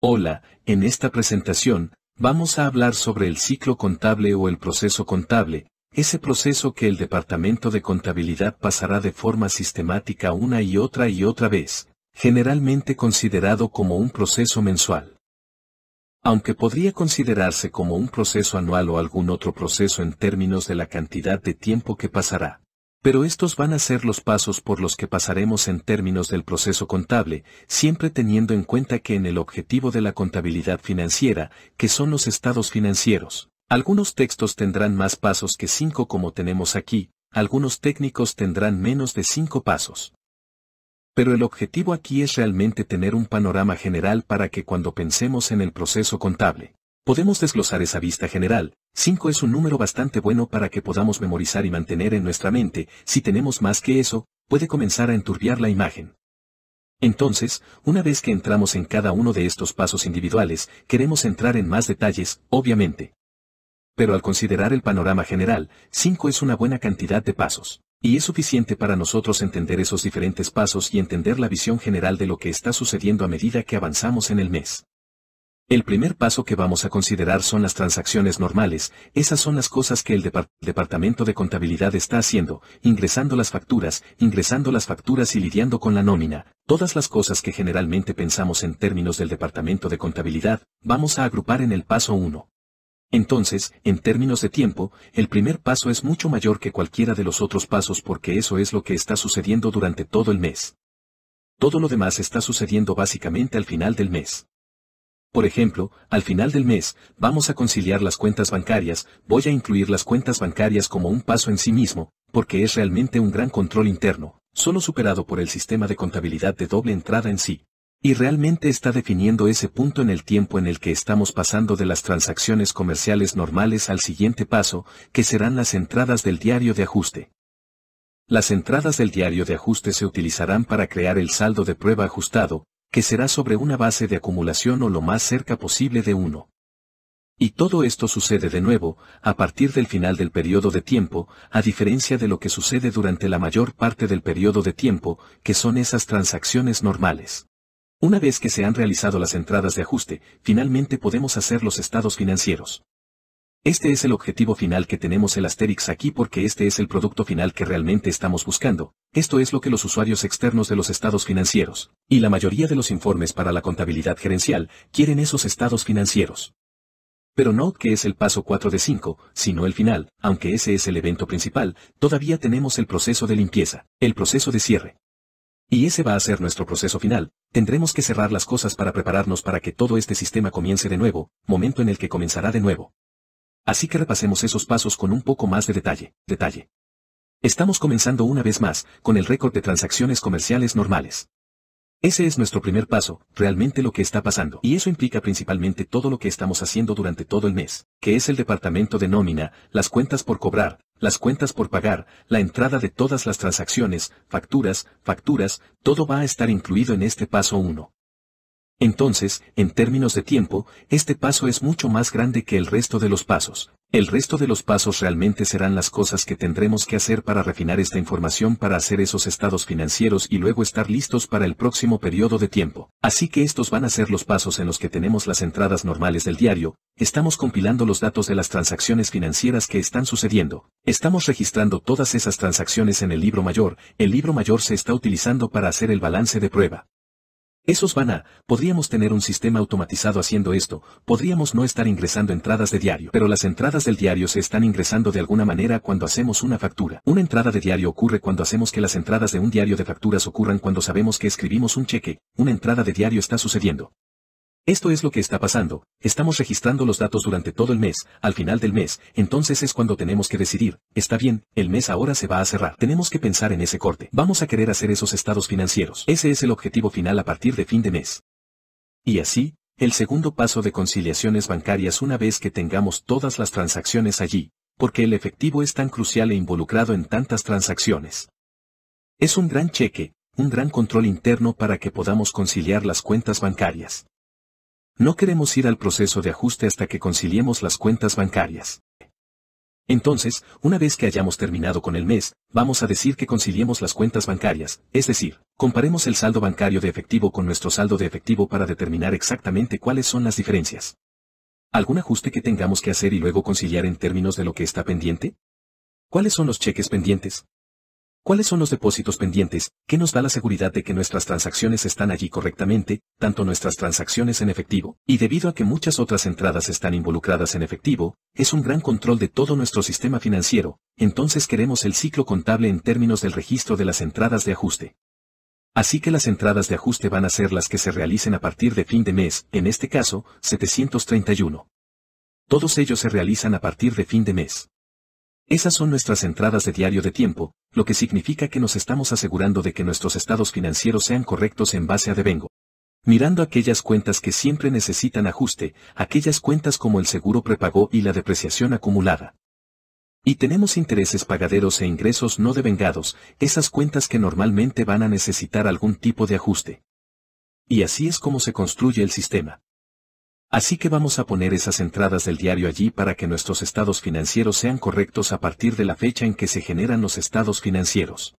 Hola, en esta presentación, vamos a hablar sobre el ciclo contable o el proceso contable, ese proceso que el Departamento de Contabilidad pasará de forma sistemática una y otra y otra vez, generalmente considerado como un proceso mensual. Aunque podría considerarse como un proceso anual o algún otro proceso en términos de la cantidad de tiempo que pasará. Pero estos van a ser los pasos por los que pasaremos en términos del proceso contable, siempre teniendo en cuenta que en el objetivo de la contabilidad financiera, que son los estados financieros, algunos textos tendrán más pasos que cinco como tenemos aquí, algunos técnicos tendrán menos de cinco pasos. Pero el objetivo aquí es realmente tener un panorama general para que cuando pensemos en el proceso contable, Podemos desglosar esa vista general, 5 es un número bastante bueno para que podamos memorizar y mantener en nuestra mente, si tenemos más que eso, puede comenzar a enturbiar la imagen. Entonces, una vez que entramos en cada uno de estos pasos individuales, queremos entrar en más detalles, obviamente. Pero al considerar el panorama general, 5 es una buena cantidad de pasos. Y es suficiente para nosotros entender esos diferentes pasos y entender la visión general de lo que está sucediendo a medida que avanzamos en el mes. El primer paso que vamos a considerar son las transacciones normales, esas son las cosas que el Departamento de Contabilidad está haciendo, ingresando las facturas, ingresando las facturas y lidiando con la nómina, todas las cosas que generalmente pensamos en términos del Departamento de Contabilidad, vamos a agrupar en el paso 1. Entonces, en términos de tiempo, el primer paso es mucho mayor que cualquiera de los otros pasos porque eso es lo que está sucediendo durante todo el mes. Todo lo demás está sucediendo básicamente al final del mes. Por ejemplo, al final del mes, vamos a conciliar las cuentas bancarias, voy a incluir las cuentas bancarias como un paso en sí mismo, porque es realmente un gran control interno, solo superado por el sistema de contabilidad de doble entrada en sí. Y realmente está definiendo ese punto en el tiempo en el que estamos pasando de las transacciones comerciales normales al siguiente paso, que serán las entradas del diario de ajuste. Las entradas del diario de ajuste se utilizarán para crear el saldo de prueba ajustado, que será sobre una base de acumulación o lo más cerca posible de uno. Y todo esto sucede de nuevo, a partir del final del periodo de tiempo, a diferencia de lo que sucede durante la mayor parte del periodo de tiempo, que son esas transacciones normales. Una vez que se han realizado las entradas de ajuste, finalmente podemos hacer los estados financieros. Este es el objetivo final que tenemos el Asterix aquí porque este es el producto final que realmente estamos buscando, esto es lo que los usuarios externos de los estados financieros, y la mayoría de los informes para la contabilidad gerencial, quieren esos estados financieros. Pero no que es el paso 4 de 5, sino el final, aunque ese es el evento principal, todavía tenemos el proceso de limpieza, el proceso de cierre. Y ese va a ser nuestro proceso final, tendremos que cerrar las cosas para prepararnos para que todo este sistema comience de nuevo, momento en el que comenzará de nuevo. Así que repasemos esos pasos con un poco más de detalle. Detalle. Estamos comenzando una vez más, con el récord de transacciones comerciales normales. Ese es nuestro primer paso, realmente lo que está pasando. Y eso implica principalmente todo lo que estamos haciendo durante todo el mes, que es el departamento de nómina, las cuentas por cobrar, las cuentas por pagar, la entrada de todas las transacciones, facturas, facturas, todo va a estar incluido en este paso 1. Entonces, en términos de tiempo, este paso es mucho más grande que el resto de los pasos. El resto de los pasos realmente serán las cosas que tendremos que hacer para refinar esta información para hacer esos estados financieros y luego estar listos para el próximo periodo de tiempo. Así que estos van a ser los pasos en los que tenemos las entradas normales del diario, estamos compilando los datos de las transacciones financieras que están sucediendo, estamos registrando todas esas transacciones en el libro mayor, el libro mayor se está utilizando para hacer el balance de prueba. Esos van a, podríamos tener un sistema automatizado haciendo esto, podríamos no estar ingresando entradas de diario, pero las entradas del diario se están ingresando de alguna manera cuando hacemos una factura. Una entrada de diario ocurre cuando hacemos que las entradas de un diario de facturas ocurran cuando sabemos que escribimos un cheque, una entrada de diario está sucediendo. Esto es lo que está pasando, estamos registrando los datos durante todo el mes, al final del mes, entonces es cuando tenemos que decidir, está bien, el mes ahora se va a cerrar, tenemos que pensar en ese corte, vamos a querer hacer esos estados financieros, ese es el objetivo final a partir de fin de mes. Y así, el segundo paso de conciliaciones bancarias una vez que tengamos todas las transacciones allí, porque el efectivo es tan crucial e involucrado en tantas transacciones. Es un gran cheque, un gran control interno para que podamos conciliar las cuentas bancarias. No queremos ir al proceso de ajuste hasta que conciliemos las cuentas bancarias. Entonces, una vez que hayamos terminado con el mes, vamos a decir que conciliemos las cuentas bancarias, es decir, comparemos el saldo bancario de efectivo con nuestro saldo de efectivo para determinar exactamente cuáles son las diferencias. ¿Algún ajuste que tengamos que hacer y luego conciliar en términos de lo que está pendiente? ¿Cuáles son los cheques pendientes? ¿Cuáles son los depósitos pendientes? ¿Qué nos da la seguridad de que nuestras transacciones están allí correctamente, tanto nuestras transacciones en efectivo? Y debido a que muchas otras entradas están involucradas en efectivo, es un gran control de todo nuestro sistema financiero, entonces queremos el ciclo contable en términos del registro de las entradas de ajuste. Así que las entradas de ajuste van a ser las que se realicen a partir de fin de mes, en este caso, 731. Todos ellos se realizan a partir de fin de mes. Esas son nuestras entradas de diario de tiempo, lo que significa que nos estamos asegurando de que nuestros estados financieros sean correctos en base a devengo. Mirando aquellas cuentas que siempre necesitan ajuste, aquellas cuentas como el seguro prepagó y la depreciación acumulada. Y tenemos intereses pagaderos e ingresos no devengados, esas cuentas que normalmente van a necesitar algún tipo de ajuste. Y así es como se construye el sistema. Así que vamos a poner esas entradas del diario allí para que nuestros estados financieros sean correctos a partir de la fecha en que se generan los estados financieros.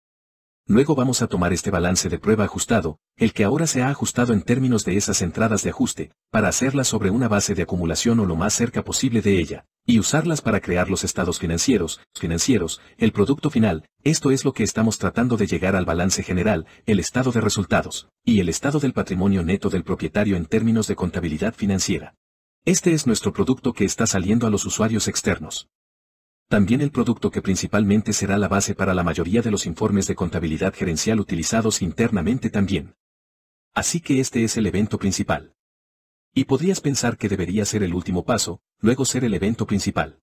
Luego vamos a tomar este balance de prueba ajustado, el que ahora se ha ajustado en términos de esas entradas de ajuste, para hacerlas sobre una base de acumulación o lo más cerca posible de ella, y usarlas para crear los estados financieros, financieros, el producto final, esto es lo que estamos tratando de llegar al balance general, el estado de resultados, y el estado del patrimonio neto del propietario en términos de contabilidad financiera. Este es nuestro producto que está saliendo a los usuarios externos. También el producto que principalmente será la base para la mayoría de los informes de contabilidad gerencial utilizados internamente también. Así que este es el evento principal. Y podrías pensar que debería ser el último paso, luego ser el evento principal.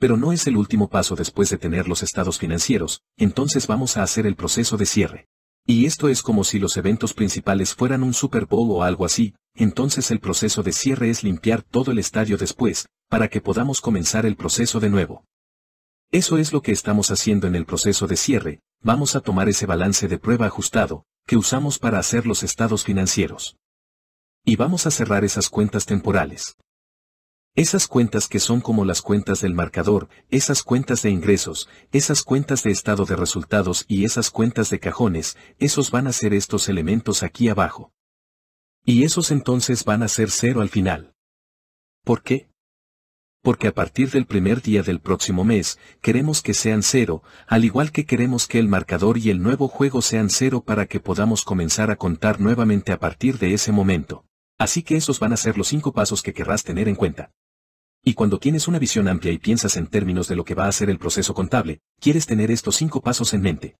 Pero no es el último paso después de tener los estados financieros, entonces vamos a hacer el proceso de cierre. Y esto es como si los eventos principales fueran un Super Bowl o algo así, entonces el proceso de cierre es limpiar todo el estadio después, para que podamos comenzar el proceso de nuevo. Eso es lo que estamos haciendo en el proceso de cierre, vamos a tomar ese balance de prueba ajustado, que usamos para hacer los estados financieros. Y vamos a cerrar esas cuentas temporales. Esas cuentas que son como las cuentas del marcador, esas cuentas de ingresos, esas cuentas de estado de resultados y esas cuentas de cajones, esos van a ser estos elementos aquí abajo. Y esos entonces van a ser cero al final. ¿Por qué? porque a partir del primer día del próximo mes, queremos que sean cero, al igual que queremos que el marcador y el nuevo juego sean cero para que podamos comenzar a contar nuevamente a partir de ese momento. Así que esos van a ser los cinco pasos que querrás tener en cuenta. Y cuando tienes una visión amplia y piensas en términos de lo que va a ser el proceso contable, quieres tener estos cinco pasos en mente.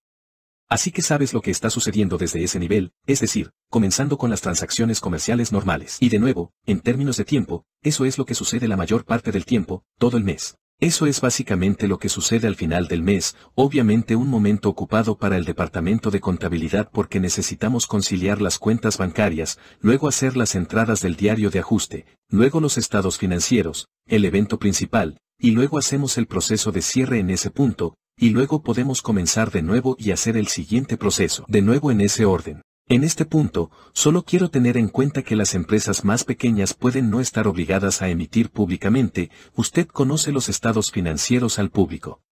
Así que sabes lo que está sucediendo desde ese nivel, es decir, comenzando con las transacciones comerciales normales. Y de nuevo, en términos de tiempo, eso es lo que sucede la mayor parte del tiempo, todo el mes. Eso es básicamente lo que sucede al final del mes, obviamente un momento ocupado para el departamento de contabilidad porque necesitamos conciliar las cuentas bancarias, luego hacer las entradas del diario de ajuste, luego los estados financieros, el evento principal, y luego hacemos el proceso de cierre en ese punto, y luego podemos comenzar de nuevo y hacer el siguiente proceso, de nuevo en ese orden. En este punto, solo quiero tener en cuenta que las empresas más pequeñas pueden no estar obligadas a emitir públicamente, usted conoce los estados financieros al público.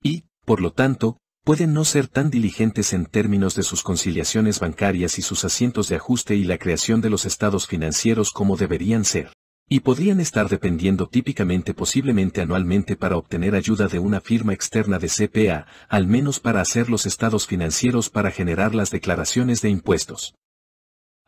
Y, por lo tanto, pueden no ser tan diligentes en términos de sus conciliaciones bancarias y sus asientos de ajuste y la creación de los estados financieros como deberían ser y podrían estar dependiendo típicamente posiblemente anualmente para obtener ayuda de una firma externa de CPA, al menos para hacer los estados financieros para generar las declaraciones de impuestos.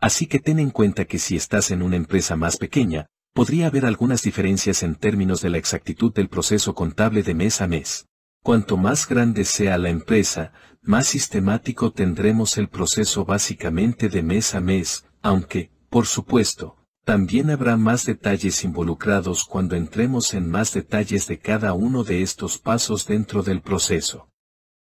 Así que ten en cuenta que si estás en una empresa más pequeña, podría haber algunas diferencias en términos de la exactitud del proceso contable de mes a mes. Cuanto más grande sea la empresa, más sistemático tendremos el proceso básicamente de mes a mes, aunque, por supuesto, también habrá más detalles involucrados cuando entremos en más detalles de cada uno de estos pasos dentro del proceso.